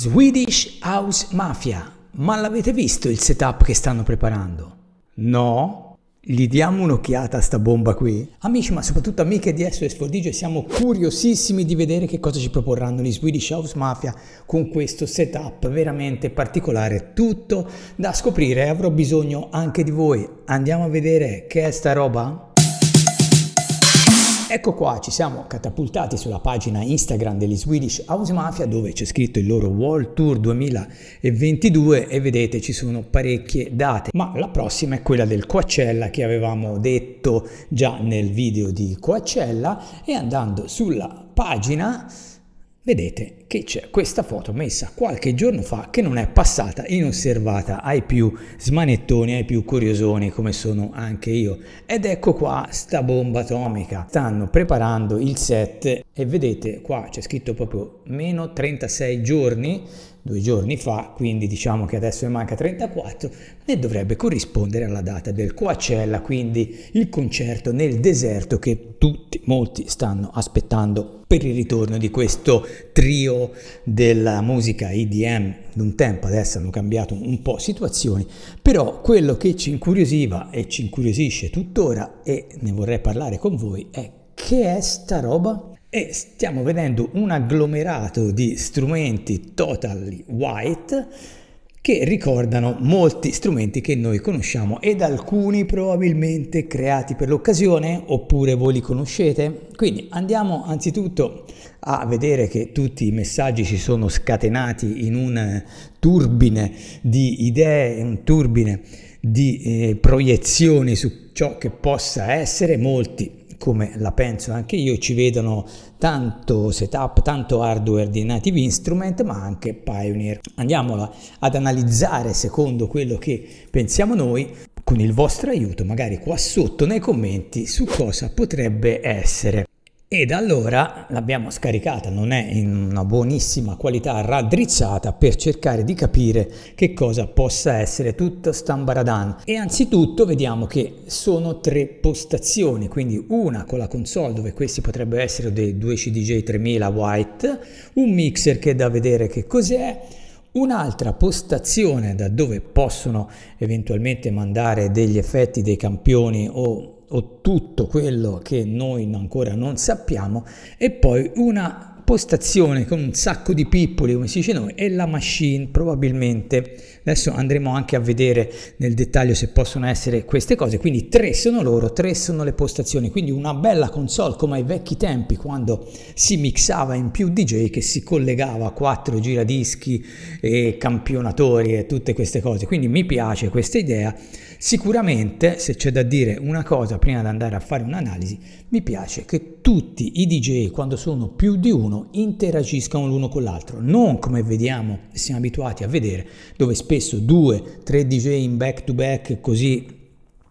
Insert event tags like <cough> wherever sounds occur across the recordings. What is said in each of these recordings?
Swedish House Mafia, ma l'avete visto il setup che stanno preparando? No? Gli diamo un'occhiata a sta bomba qui? Amici, ma soprattutto amiche di SOS Fordigio, siamo curiosissimi di vedere che cosa ci proporranno gli Swedish House Mafia con questo setup veramente particolare. Tutto da scoprire, avrò bisogno anche di voi. Andiamo a vedere che è sta roba? Ecco qua, ci siamo catapultati sulla pagina Instagram degli Swedish House Mafia dove c'è scritto il loro World Tour 2022 e vedete ci sono parecchie date, ma la prossima è quella del Coachella che avevamo detto già nel video di Coachella e andando sulla pagina vedete che c'è questa foto messa qualche giorno fa che non è passata inosservata ai più smanettoni, ai più curiosoni come sono anche io. Ed ecco qua sta bomba atomica. Stanno preparando il set e vedete qua c'è scritto proprio meno 36 giorni, due giorni fa, quindi diciamo che adesso ne manca 34, e dovrebbe corrispondere alla data del Coachella, quindi il concerto nel deserto che tutti, molti stanno aspettando per il ritorno di questo trio della musica IDM un tempo, adesso hanno cambiato un po' situazioni, però quello che ci incuriosiva e ci incuriosisce tuttora e ne vorrei parlare con voi è che è sta roba? e stiamo vedendo un agglomerato di strumenti totally white che ricordano molti strumenti che noi conosciamo ed alcuni probabilmente creati per l'occasione oppure voi li conoscete. Quindi andiamo anzitutto a vedere che tutti i messaggi si sono scatenati in un turbine di idee, un turbine di eh, proiezioni su ciò che possa essere, molti come la penso anche io, ci vedono tanto setup, tanto hardware di Native Instrument, ma anche Pioneer. Andiamola ad analizzare secondo quello che pensiamo noi, con il vostro aiuto, magari qua sotto nei commenti, su cosa potrebbe essere. E da allora l'abbiamo scaricata, non è in una buonissima qualità raddrizzata per cercare di capire che cosa possa essere tutta stambaradan. E anzitutto vediamo che sono tre postazioni, quindi una con la console dove questi potrebbero essere dei 2 CDJ 3000 white, un mixer che è da vedere che cos'è, Un'altra postazione da dove possono eventualmente mandare degli effetti, dei campioni o o tutto quello che noi ancora non sappiamo e poi una postazione con un sacco di pippoli, come si dice noi, e la machine probabilmente. Adesso andremo anche a vedere nel dettaglio se possono essere queste cose. Quindi tre sono loro, tre sono le postazioni. Quindi una bella console come ai vecchi tempi quando si mixava in più DJ che si collegava a quattro giradischi e campionatori e tutte queste cose. Quindi mi piace questa idea. Sicuramente, se c'è da dire una cosa prima di andare a fare un'analisi, mi piace che tutti i DJ quando sono più di uno ognuno interagiscano l'uno con l'altro, non come vediamo, siamo abituati a vedere, dove spesso due, tre DJ in back to back, così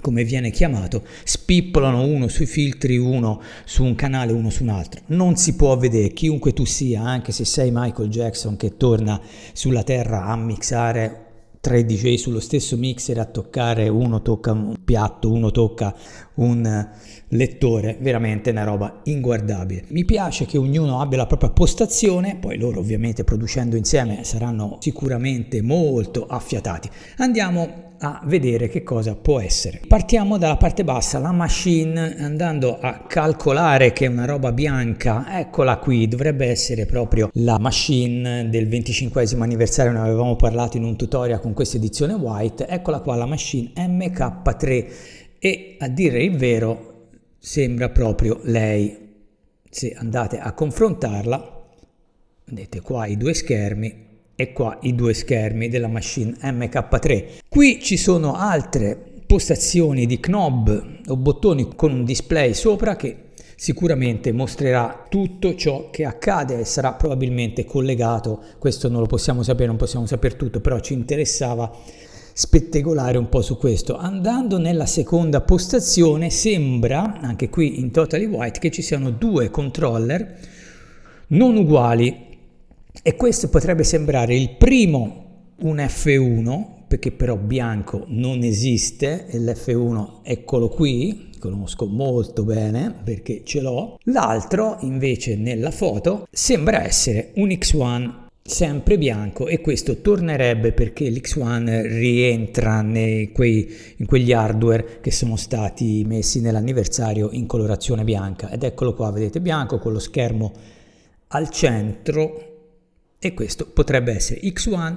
come viene chiamato, spippolano uno sui filtri, uno su un canale, uno su un altro. Non si può vedere, chiunque tu sia, anche se sei Michael Jackson che torna sulla terra a mixare tre DJ sullo stesso mixer a toccare, uno tocca un piatto, uno tocca un lettore veramente una roba inguardabile. Mi piace che ognuno abbia la propria postazione, poi loro ovviamente producendo insieme saranno sicuramente molto affiatati. Andiamo a vedere che cosa può essere. Partiamo dalla parte bassa, la machine, andando a calcolare che è una roba bianca, eccola qui, dovrebbe essere proprio la machine del 25 anniversario, ne avevamo parlato in un tutorial con questa edizione white, eccola qua la machine MK3 e a dire il vero sembra proprio lei. Se andate a confrontarla, vedete qua i due schermi e qua i due schermi della machine MK3. Qui ci sono altre postazioni di knob o bottoni con un display sopra che sicuramente mostrerà tutto ciò che accade e sarà probabilmente collegato, questo non lo possiamo sapere, non possiamo sapere tutto, però ci interessava spettacolare un po' su questo. Andando nella seconda postazione sembra, anche qui in Totally White, che ci siano due controller non uguali e questo potrebbe sembrare il primo un F1 perché però bianco non esiste e l'F1 eccolo qui conosco molto bene perché ce l'ho l'altro invece nella foto sembra essere un X1 sempre bianco e questo tornerebbe perché l'X1 rientra nei, quei, in quegli hardware che sono stati messi nell'anniversario in colorazione bianca ed eccolo qua vedete bianco con lo schermo al centro e questo potrebbe essere X1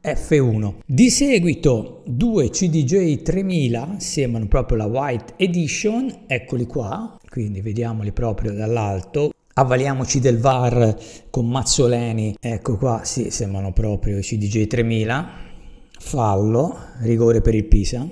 F1 di seguito due CDJ 3000 sembrano proprio la White Edition eccoli qua quindi vediamoli proprio dall'alto Avvaliamoci del VAR con Mazzoleni. Ecco qua, sì, sembrano proprio i CDJ 3000. Fallo, rigore per il Pisa.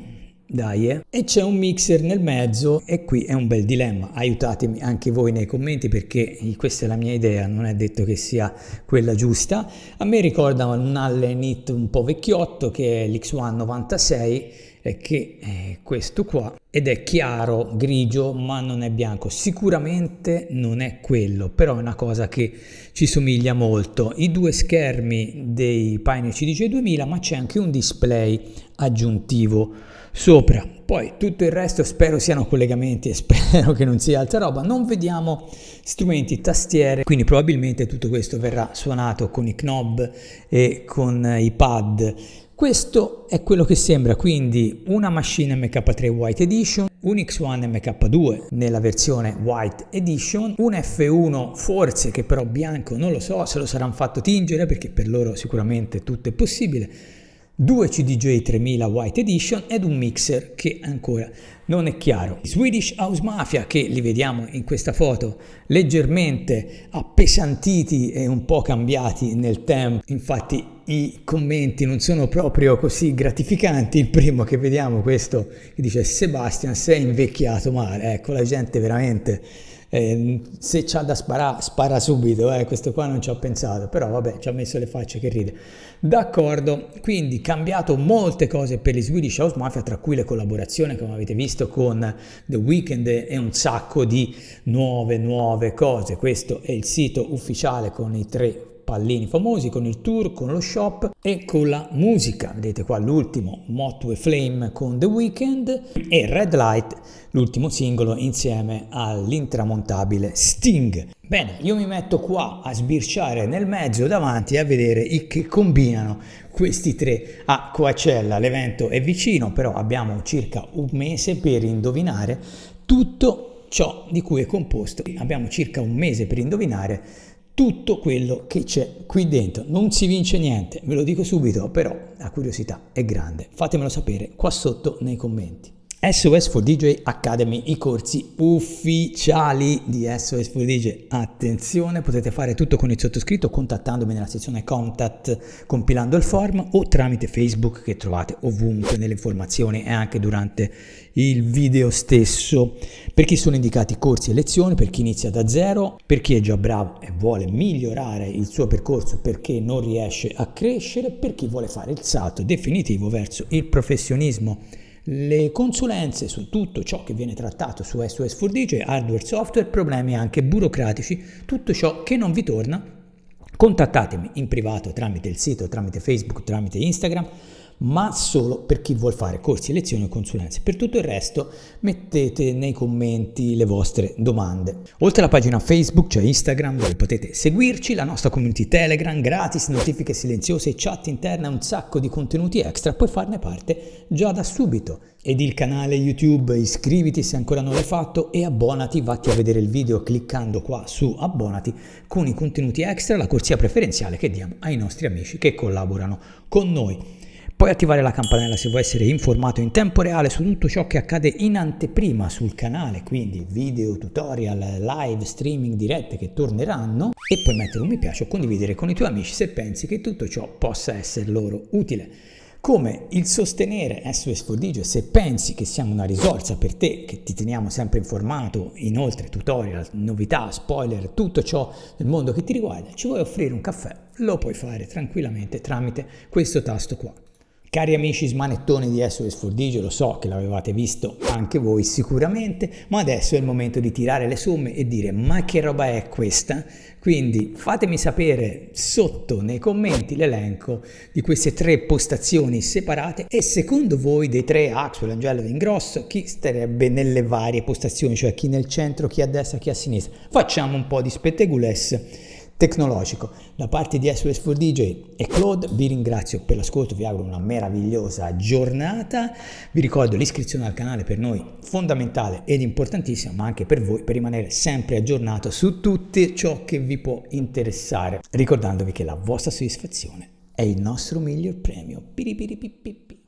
Dai, eh. E c'è un mixer nel mezzo e qui è un bel dilemma. Aiutatemi anche voi nei commenti perché questa è la mia idea, non è detto che sia quella giusta. A me ricorda un Allen Hit un po' vecchiotto che è l'X196 e che è eh, questo qua ed è chiaro, grigio, ma non è bianco. Sicuramente non è quello, però è una cosa che ci somiglia molto. I due schermi dei Pioneer CDJ 2000, ma c'è anche un display aggiuntivo sopra. Poi tutto il resto spero siano collegamenti e <laughs> spero che non sia altra roba. Non vediamo strumenti, tastiere, quindi probabilmente tutto questo verrà suonato con i knob e con i pad. Questo è quello che sembra, quindi una Machine MK3 White Edition, un X1 MK2 nella versione White Edition, un F1 forse che però bianco non lo so se lo saranno fatto tingere perché per loro sicuramente tutto è possibile due CDJ 3000 White Edition ed un mixer che ancora non è chiaro. Swedish House Mafia che li vediamo in questa foto leggermente appesantiti e un po' cambiati nel tempo, infatti i commenti non sono proprio così gratificanti. Il primo che vediamo questo che dice Sebastian sei invecchiato male, ecco la gente veramente Ehm, se c'ha da sparare, spara subito, eh, questo qua non ci ho pensato, però vabbè, ci ha messo le facce che ride. D'accordo, quindi cambiato molte cose per gli Swedish House Mafia, tra cui le collaborazioni, come avete visto, con The Weeknd e un sacco di nuove, nuove cose. Questo è il sito ufficiale con i tre pallini famosi, con il tour, con lo shop e con la musica. Vedete qua l'ultimo, Motto Flame con The Weeknd e Red Light, l'ultimo singolo insieme all'intramontabile Sting. Bene, io mi metto qua a sbirciare nel mezzo davanti a vedere i che combinano questi tre a Coacella. L'evento è vicino, però abbiamo circa un mese per indovinare tutto ciò di cui è composto. Abbiamo circa un mese per indovinare tutto quello che c'è qui dentro. Non si vince niente, ve lo dico subito, però la curiosità è grande. Fatemelo sapere qua sotto nei commenti. SOS for DJ Academy, i corsi ufficiali di SOS for DJ. Attenzione, potete fare tutto con il sottoscritto contattandomi nella sezione contact, compilando il form o tramite Facebook che trovate ovunque nelle informazioni e anche durante il video stesso. Per chi sono indicati corsi e lezioni, per chi inizia da zero, per chi è già bravo e vuole migliorare il suo percorso perché non riesce a crescere, per chi vuole fare il salto definitivo verso il professionismo le consulenze su tutto ciò che viene trattato su SOS for DJ, hardware, software, problemi anche burocratici, tutto ciò che non vi torna, contattatemi in privato tramite il sito, tramite Facebook, tramite Instagram ma solo per chi vuol fare corsi, lezioni o consulenze. Per tutto il resto mettete nei commenti le vostre domande. Oltre alla pagina Facebook c'è cioè Instagram dove potete seguirci, la nostra community Telegram gratis, notifiche silenziose, chat interna, un sacco di contenuti extra, puoi farne parte già da subito. Ed il canale YouTube, iscriviti se ancora non l'hai fatto e abbonati, vatti a vedere il video cliccando qua su abbonati con i contenuti extra, la corsia preferenziale che diamo ai nostri amici che collaborano con noi. Puoi attivare la campanella se vuoi essere informato in tempo reale su tutto ciò che accade in anteprima sul canale, quindi video, tutorial, live, streaming, dirette che torneranno e puoi mettere un mi piace o condividere con i tuoi amici se pensi che tutto ciò possa essere loro utile come il sostenere SOS 4 se pensi che siamo una risorsa per te, che ti teniamo sempre informato, inoltre tutorial, novità, spoiler, tutto ciò del mondo che ti riguarda, ci vuoi offrire un caffè, lo puoi fare tranquillamente tramite questo tasto qua. Cari amici smanettoni di SOS Fordigio, lo so che l'avevate visto anche voi sicuramente, ma adesso è il momento di tirare le somme e dire ma che roba è questa? Quindi fatemi sapere sotto nei commenti l'elenco di queste tre postazioni separate e secondo voi dei tre, Axel, Angelo e Ingrosso, chi starebbe nelle varie postazioni, cioè chi nel centro, chi a destra, chi a sinistra? Facciamo un po' di spettegules tecnologico. Da parte di SOS 4DJ e Claude vi ringrazio per l'ascolto, vi auguro una meravigliosa giornata, vi ricordo l'iscrizione al canale per noi fondamentale ed importantissima, ma anche per voi per rimanere sempre aggiornato su tutto ciò che vi può interessare, ricordandovi che la vostra soddisfazione è il nostro miglior premio. Piripipipipipi.